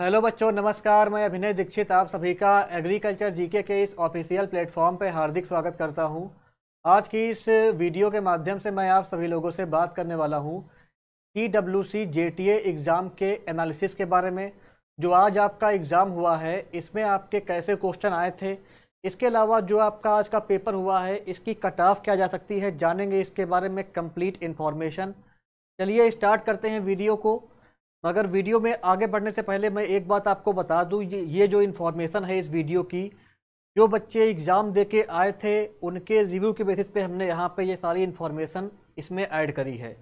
hello बच्चों नमस्कार मैं अभिनय दीक्षित आप सभी का एग्रीकल्चर जीके के इस ऑफिशियल प्लेटफॉर्म पर हार्दिक स्वागत करता हूं आज की इस वीडियो के माध्यम से मैं आप सभी लोगों से बात करने वाला हूं E W C J T exam के एनालिसिस के बारे में जो आज आपका एग्ज़ाम हुआ है इसमें आपके कैसे क्वेश्चन आए थे इसके अलावा जो आपका आज का पेपर हुआ है इसकी कट ऑफ क्या जा सकती है जानेंगे इसके बारे में कम्प्लीट इन्फॉर्मेशन चलिए स्टार्ट करते हैं वीडियो को मगर वीडियो में आगे बढ़ने से पहले मैं एक बात आपको बता दूँ ये ये जो इन्फॉर्मेशन है इस वीडियो की जो बच्चे एग्ज़ाम दे के आए थे उनके रिव्यू के बेसिस पे हमने यहाँ पे ये सारी इन्फॉर्मेशन इसमें ऐड करी है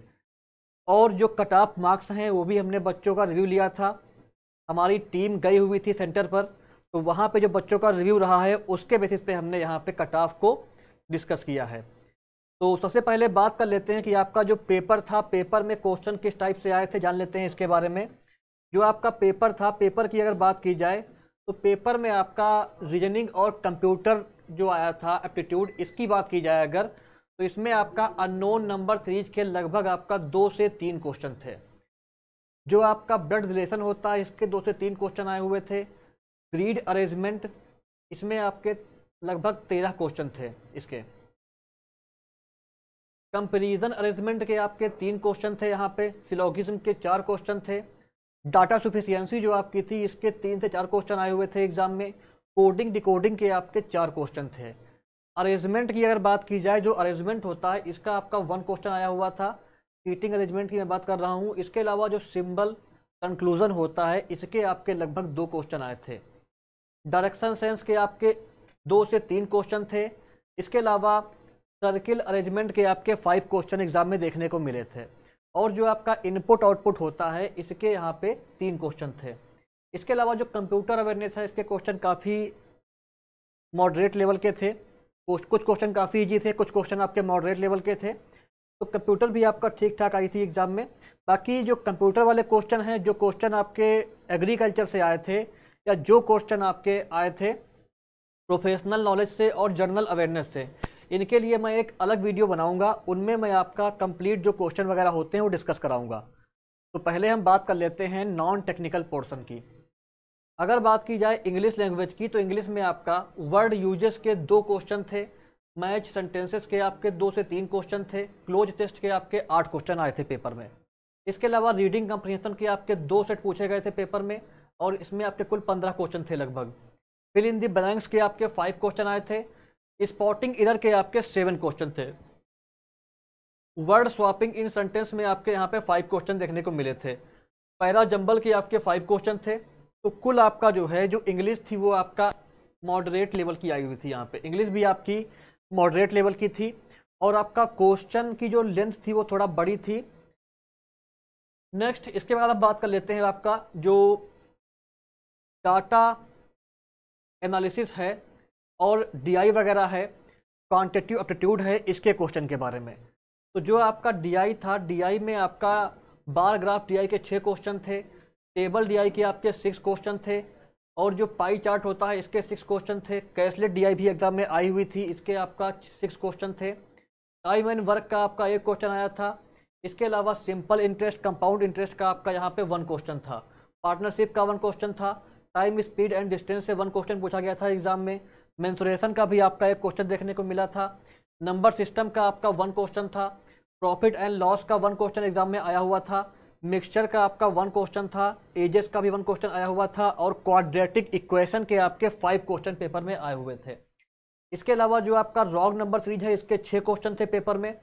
और जो कट ऑफ मार्क्स हैं वो भी हमने बच्चों का रिव्यू लिया था हमारी टीम गई हुई थी सेंटर पर तो वहाँ पे जो बच्चों का रिव्यू रहा है उसके बेसिस पे हमने यहाँ पे कट ऑफ को डिस्कस किया है तो सबसे पहले बात कर लेते हैं कि आपका जो पेपर था पेपर में क्वेश्चन किस टाइप से आए थे जान लेते हैं इसके बारे में जो आपका पेपर था पेपर की अगर बात की जाए तो पेपर में आपका रीजनिंग और कंप्यूटर जो आया था एप्टीट्यूड इसकी बात की जाए अगर तो इसमें आपका अननोन नंबर सीरीज के लगभग आपका दो से तीन क्वेश्चन थे जो आपका ब्लड रिलेशन होता है इसके दो से तीन क्वेश्चन आए हुए थे ग्रीड अरेंजमेंट इसमें आपके लगभग तेरह क्वेश्चन थे इसके कंपेरिजन अरेंजमेंट के आपके तीन क्वेश्चन थे यहाँ पे सिलोगिज्म के चार क्वेश्चन थे डाटा सुफिशियंसी जो आपकी थी इसके तीन से चार क्वेश्चन आए हुए थे एग्जाम में कोडिंग डिकोडिंग के आपके चार क्वेश्चन थे अरेंजमेंट की अगर बात की जाए जो अरेंजमेंट होता है इसका आपका वन क्वेश्चन आया हुआ था सीटिंग अरेंजमेंट की मैं बात कर रहा हूँ इसके अलावा जो सिंबल कंक्लूजन होता है इसके आपके लगभग दो क्वेश्चन आए थे डायरेक्शन सेंस के आपके दो से तीन क्वेश्चन थे इसके अलावा सर्किल अरेंजमेंट के आपके फाइव क्वेश्चन एग्जाम में देखने को मिले थे और जो आपका इनपुट आउटपुट होता है इसके यहाँ पे तीन क्वेश्चन थे इसके अलावा जो कंप्यूटर अवेयरनेस है इसके क्वेश्चन काफ़ी मॉडरेट लेवल के थे कुछ क्वेश्चन काफ़ी ईजी थे कुछ क्वेश्चन आपके मॉडरेट लेवल के थे तो कंप्यूटर भी आपका ठीक ठाक आई थी एग्ज़ाम में बाकी जो कंप्यूटर वाले क्वेश्चन हैं जो क्वेश्चन आपके एग्रीकल्चर से आए थे या जो क्वेश्चन आपके आए थे प्रोफेशनल नॉलेज से और जनरल अवेयरनेस से इनके लिए मैं एक अलग वीडियो बनाऊंगा उनमें मैं आपका कंप्लीट जो क्वेश्चन वगैरह होते हैं वो डिस्कस कराऊंगा तो पहले हम बात कर लेते हैं नॉन टेक्निकल पोर्सन की अगर बात की जाए इंग्लिश लैंग्वेज की तो इंग्लिश में आपका वर्ड यूजेस के दो क्वेश्चन थे मैच सेंटेंसेस के आपके दो से तीन क्वेश्चन थे क्लोज टेस्ट के आपके आठ क्वेश्चन आए थे पेपर में इसके अलावा रीडिंग कंप्रीहेंशन के आपके दो सेट पूछे गए थे पेपर में और इसमें आपके कुल पंद्रह क्वेश्चन थे लगभग फिल इन दी ब्लैंक्स के आपके फाइव क्वेश्चन आए थे स्पॉटिंग इधर के आपके सेवन क्वेश्चन थे वर्ड स्वापिंग इन सेंटेंस में आपके यहाँ पे फाइव क्वेश्चन देखने को मिले थे पैरा जंबल के आपके फाइव क्वेश्चन थे तो कुल आपका जो है जो इंग्लिश थी वो आपका मॉडरेट लेवल की आई हुई थी यहाँ पे इंग्लिश भी आपकी मॉडरेट लेवल की थी और आपका क्वेश्चन की जो लेंथ थी वो थोड़ा बड़ी थी नेक्स्ट इसके बाद आप बात कर लेते हैं आपका जो डाटा एनालिसिस है और डी वगैरह है क्वान्टिटिव एप्टीट्यूड है इसके क्वेश्चन के बारे में तो जो आपका डी था डी में आपका बार ग्राफ डी के छः क्वेश्चन थे टेबल डी के आपके सिक्स क्वेश्चन थे और जो पाई चार्ट होता है इसके सिक्स क्वेश्चन थे कैशलेट डी भी एग्जाम में आई हुई थी इसके आपका सिक्स क्वेश्चन थे टाइम एंड वर्क का आपका एक क्वेश्चन आया था इसके अलावा सिंपल इंटरेस्ट कंपाउंड इंटरेस्ट का आपका यहाँ पे वन क्वेश्चन था पार्टनरशिप का वन क्वेश्चन था टाइम स्पीड एंड डिस्टेंस से वन क्वेश्चन पूछा गया था एग्जाम में मैंसुरेशन का भी आपका एक क्वेश्चन देखने को मिला था नंबर सिस्टम का आपका वन क्वेश्चन था प्रॉफिट एंड लॉस का वन क्वेश्चन एग्जाम में आया हुआ था मिक्सचर का आपका वन क्वेश्चन था एजेस का भी वन क्वेश्चन आया हुआ था और क्वाड्रेटिक इक्वेशन के आपके फाइव क्वेश्चन पेपर में आए हुए थे इसके अलावा जो आपका रॉन्ग नंबर सीरीज है इसके छः क्वेश्चन थे पेपर में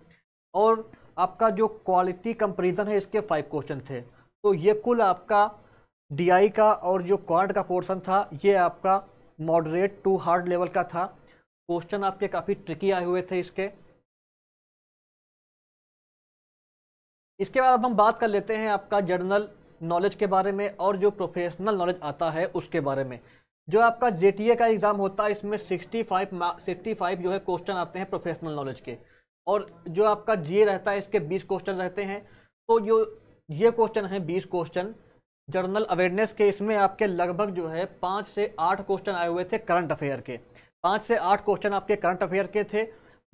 और आपका जो क्वालिटी कंपेरिजन है इसके फाइव क्वेश्चन थे तो ये कुल आपका डीआई का और जो क्वाड का पोर्शन था ये आपका मॉडरेट टू हार्ड लेवल का था क्वेश्चन आपके काफ़ी ट्रिकी आए हुए थे इसके इसके बाद अब हम बात कर लेते हैं आपका जनरल नॉलेज के बारे में और जो प्रोफेशनल नॉलेज आता है उसके बारे में जो आपका जे का एग्ज़ाम होता है इसमें 65 65 जो है क्वेश्चन आते हैं प्रोफेशनल नॉलेज के और जो आपका जी रहता है इसके 20 क्वेश्चन रहते हैं तो जो ये क्वेश्चन है 20 क्वेश्चन जर्नल अवेयरनेस के इसमें आपके लगभग जो है पाँच से आठ क्वेश्चन आए हुए थे करंट अफेयर के पाँच से आठ क्वेश्चन आपके करंट अफेयर के थे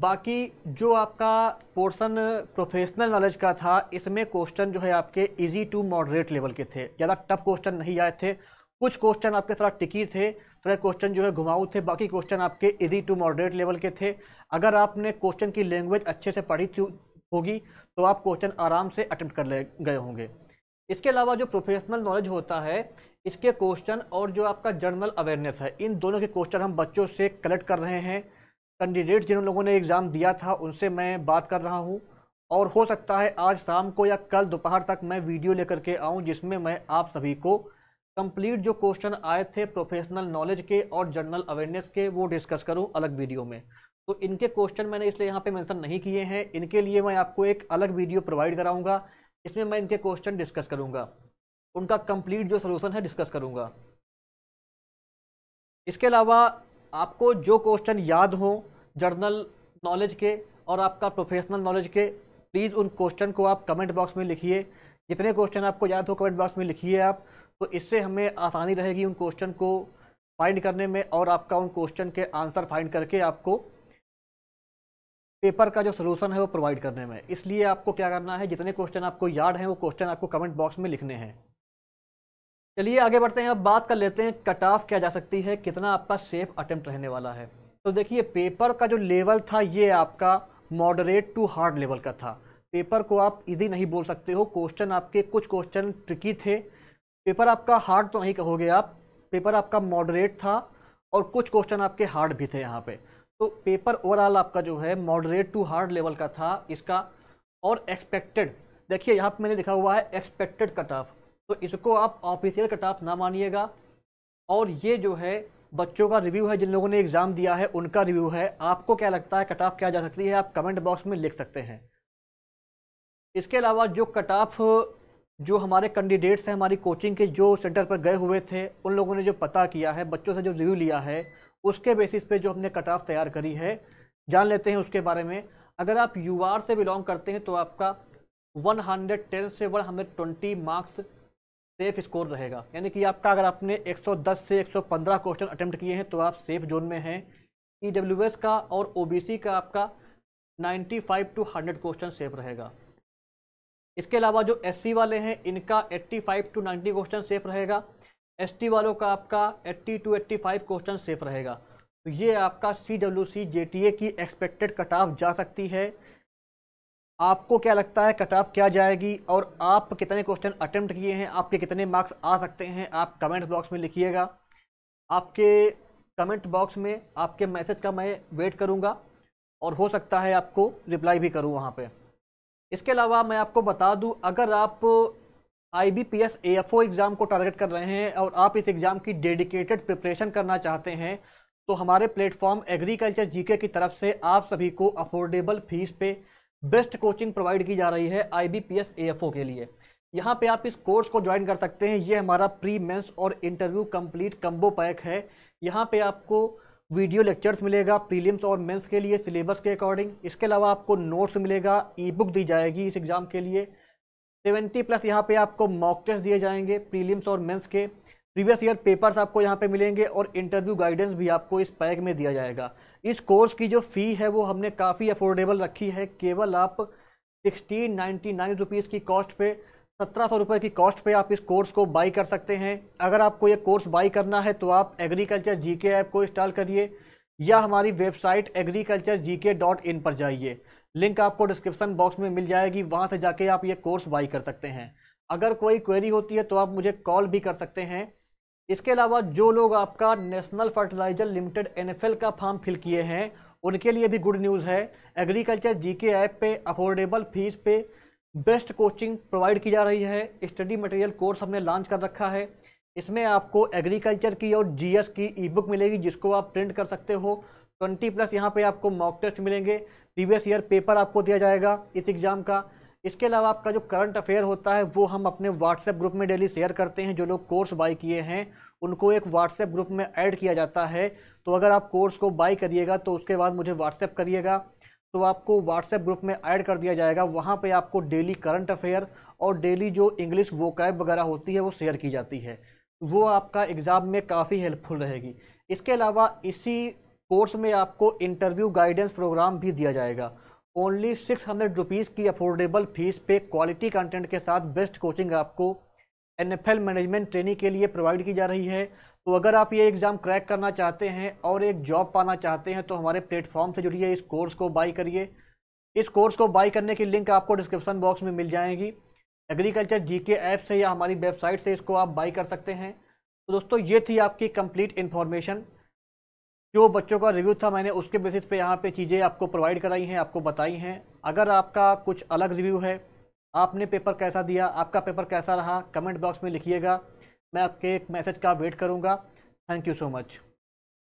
बाकी जो आपका पोर्शन प्रोफेशनल नॉलेज का था इसमें क्वेश्चन जो है आपके इजी टू मॉडरेट लेवल के थे ज़्यादा टफ क्वेश्चन नहीं आए थे कुछ क्वेश्चन आपके थोड़ा टिकी थे थोड़े क्वेश्चन जो है घुमाऊ थे बाकी क्वेश्चन आपके इजी टू मॉडरेट लेवल के थे अगर आपने क्वेश्चन की लैंग्वेज अच्छे से पढ़ी होगी तो आप क्वेश्चन आराम से अटैम्प्ट कर ले गए होंगे इसके अलावा जो प्रोफेशनल नॉलेज होता है इसके क्वेश्चन और जो आपका जनरल अवेयरनेस है इन दोनों के क्वेश्चन हम बच्चों से कलेक्ट कर रहे हैं कैंडिडेट्स जिन लोगों ने एग्ज़ाम दिया था उनसे मैं बात कर रहा हूँ और हो सकता है आज शाम को या कल दोपहर तक मैं वीडियो लेकर के आऊँ जिसमें मैं आप सभी को कंप्लीट जो क्वेश्चन आए थे प्रोफेशनल नॉलेज के और जनरल अवेयरनेस के वो डिस्कस करूँ अलग वीडियो में तो इनके क्वेश्चन मैंने इसलिए यहाँ पे मेंशन नहीं किए हैं इनके लिए मैं आपको एक अलग वीडियो प्रोवाइड कराऊंगा इसमें मैं इनके क्वेश्चन डिस्कस करूंगा उनका कंप्लीट जो सोल्यूशन है डिस्कस करूंगा इसके अलावा आपको जो क्वेश्चन याद हो जर्नल नॉलेज के और आपका प्रोफेशनल नॉलेज के प्लीज़ उन क्वेश्चन को आप कमेंट बॉक्स में लिखिए जितने क्वेश्चन आपको याद हो कमेंट बॉक्स में लिखिए आप तो इससे हमें आसानी रहेगी उन क्वेश्चन को फाइंड करने में और आपका उन क्वेश्चन के आंसर फाइंड करके आपको पेपर का जो सलूशन है वो प्रोवाइड करने में इसलिए आपको क्या करना है जितने क्वेश्चन आपको याद हैं वो क्वेश्चन आपको कमेंट बॉक्स में लिखने हैं चलिए आगे बढ़ते हैं अब बात कर लेते हैं कट ऑफ क्या जा सकती है कितना आपका सेफ अटेम्प्ट रहने वाला है तो देखिए पेपर का जो लेवल था ये आपका मॉडरेट टू हार्ड लेवल का था पेपर को आप इजी नहीं बोल सकते हो क्वेश्चन आपके कुछ क्वेश्चन ट्रिकी थे पेपर आपका हार्ड तो नहीं कहोगे आप पेपर आपका मॉडरेट था और कुछ क्वेश्चन आपके हार्ड भी थे यहाँ पे तो पेपर ओवरऑल आपका जो है मॉडरेट टू हार्ड लेवल का था इसका और एक्सपेक्टेड देखिए यहाँ पे मैंने लिखा हुआ है एक्सपेक्टेड कट ऑफ तो इसको आप ऑफिशियल कट ऑफ ना मानिएगा और ये जो है बच्चों का रिव्यू है जिन लोगों ने एग्ज़ाम दिया है उनका रिव्यू है आपको क्या लगता है कट ऑफ क्या जा सकती है आप कमेंट बॉक्स में लिख सकते हैं इसके अलावा जो कट ऑफ जो हमारे कैंडिडेट्स हैं हमारी कोचिंग के जो सेंटर पर गए हुए थे उन लोगों ने जो पता किया है बच्चों से जो रिव्यू लिया है उसके बेसिस पे जो हमने कट ऑफ तैयार करी है जान लेते हैं उसके बारे में अगर आप यू से बिलोंग करते हैं तो आपका 110 से 120 मार्क्स सेफ स्कोर रहेगा यानी कि आपका अगर आपने 110 से 115 क्वेश्चन अटैम्प्ट किए हैं तो आप सेफ जोन में हैं ई e का और ओ का आपका five to hundred question safe रहेगा इसके अलावा जो एस वाले हैं इनका 85 टू 90 क्वेश्चन सेफ रहेगा एसटी वालों का आपका 80 टू 85 क्वेश्चन सेफ रहेगा तो ये आपका C W C J T A की एक्सपेक्टेड कट ऑफ जा सकती है आपको क्या लगता है कट ऑफ क्या जाएगी और आप कितने क्वेश्चन अटैम्प्ट किए हैं आपके कितने मार्क्स आ सकते हैं आप कमेंट बॉक्स में लिखिएगा आपके कमेंट बॉक्स में आपके मैसेज का मैं वेट करूँगा और हो सकता है आपको रिप्लाई भी करूँ वहाँ पर इसके अलावा मैं आपको बता दूँ अगर आप I B P S F O exam को टारगेट कर रहे हैं और आप इस एग्ज़ाम की डेडिकेटेड प्रिपरेशन करना चाहते हैं तो हमारे प्लेटफॉर्म एग्रीकल्चर जीके की तरफ से आप सभी को अफोर्डेबल फीस पे बेस्ट कोचिंग प्रोवाइड की जा रही है I B P S F O के लिए यहाँ पे आप इस कोर्स को ज्वाइन कर सकते हैं ये हमारा प्री मेंस और इंटरव्यू कंप्लीट कम्बो पैक है यहाँ पे आपको वीडियो लेक्चर्स मिलेगा प्रीलिम्स और मेंस के लिए सिलेबस के अकॉर्डिंग इसके अलावा आपको नोट्स मिलेगा ई बुक दी जाएगी इस एग्ज़ाम के लिए सेवेंटी प्लस यहाँ पे आपको मॉक टेस्ट दिए जाएंगे प्रीलिम्स और मेंस के प्रीवियस ईयर पेपर्स आपको यहाँ पे मिलेंगे और इंटरव्यू गाइडेंस भी आपको इस पैक में दिया जाएगा इस कोर्स की जो फ़ी है वो हमने काफ़ी अफोर्डेबल रखी है केवल आप सिक्सटीन नाइन्टी नाइन रुपीज़ की कॉस्ट पे सत्रह सौ रुपये की कॉस्ट पे आप इस कोर्स को बाई कर सकते हैं अगर आपको ये कोर्स बाई करना है तो आप एग्रीकल्चर के ऐप को इंस्टॉल करिए या हमारी वेबसाइट एग्रीकल्चर जी के डॉट इन पर जाइए लिंक आपको डिस्क्रिप्शन बॉक्स में मिल जाएगी वहाँ से जाके आप ये कोर्स बाई कर सकते हैं अगर कोई क्वेरी होती है तो आप मुझे कॉल भी कर सकते हैं इसके अलावा जो लोग आपका नेशनल फर्टिलाइजर लिमिटेड एनएफएल का फॉर्म फिल किए हैं उनके लिए भी गुड न्यूज़ है एग्रीकल्चर जीके ऐप पे अफोर्डेबल फीस पे बेस्ट कोचिंग प्रोवाइड की जा रही है स्टडी मटेरियल कोर्स हमने लॉन्च कर रखा है इसमें आपको एग्रीकल्चर की और जीएस की ई बुक मिलेगी जिसको आप प्रिंट कर सकते हो ट्वेंटी प्लस यहाँ पे आपको मॉक टेस्ट मिलेंगे प्रीवियस ईयर पेपर आपको दिया जाएगा इस एग्ज़ाम का इसके अलावा आपका जो करंट अफेयर होता है वो हम अपने व्हाट्सएप ग्रुप में डेली शेयर करते हैं जो लोग कोर्स बाई किए हैं उनको एक व्हाट्सएप ग्रुप में ऐड किया जाता है तो अगर आप कोर्स को बाई करिएगा तो उसके बाद मुझे व्हाट्सएप करिएगा तो आपको व्हाट्सएप ग्रुप में ऐड कर दिया जाएगा वहाँ पर आपको डेली करंट अफेयर और डेली जो इंग्लिश वोकैब वगैरह होती है वो शेयर की जाती है वो आपका एग्ज़ाम में काफ़ी हेल्पफुल रहेगी इसके अलावा इसी कोर्स में आपको इंटरव्यू गाइडेंस प्रोग्राम भी दिया जाएगा ओनली सिक्स हंड्रेड रुपीज़ की अफोर्डेबल फीस पे क्वालिटी कंटेंट के साथ बेस्ट कोचिंग आपको एन मैनेजमेंट ट्रेनिंग के लिए प्रोवाइड की जा रही है तो अगर आप ये एग्ज़ाम क्रैक करना चाहते हैं और एक जॉब पाना चाहते हैं तो हमारे प्लेटफॉर्म से जुड़िए इस कोर्स को बाई करिए इस कोर्स को बाई करने की लिंक आपको डिस्क्रिप्शन बॉक्स में मिल जाएगी एग्रीकल्चर जीके ऐप से या हमारी वेबसाइट से इसको आप बाई कर सकते हैं तो दोस्तों ये थी आपकी कंप्लीट इन्फॉर्मेशन जो बच्चों का रिव्यू था मैंने उसके बेसिस पे यहाँ पे चीज़ें आपको प्रोवाइड कराई हैं आपको बताई हैं अगर आपका कुछ अलग रिव्यू है आपने पेपर कैसा दिया आपका पेपर कैसा रहा कमेंट बॉक्स में लिखिएगा मैं आपके एक मैसेज का वेट करूँगा थैंक यू सो मच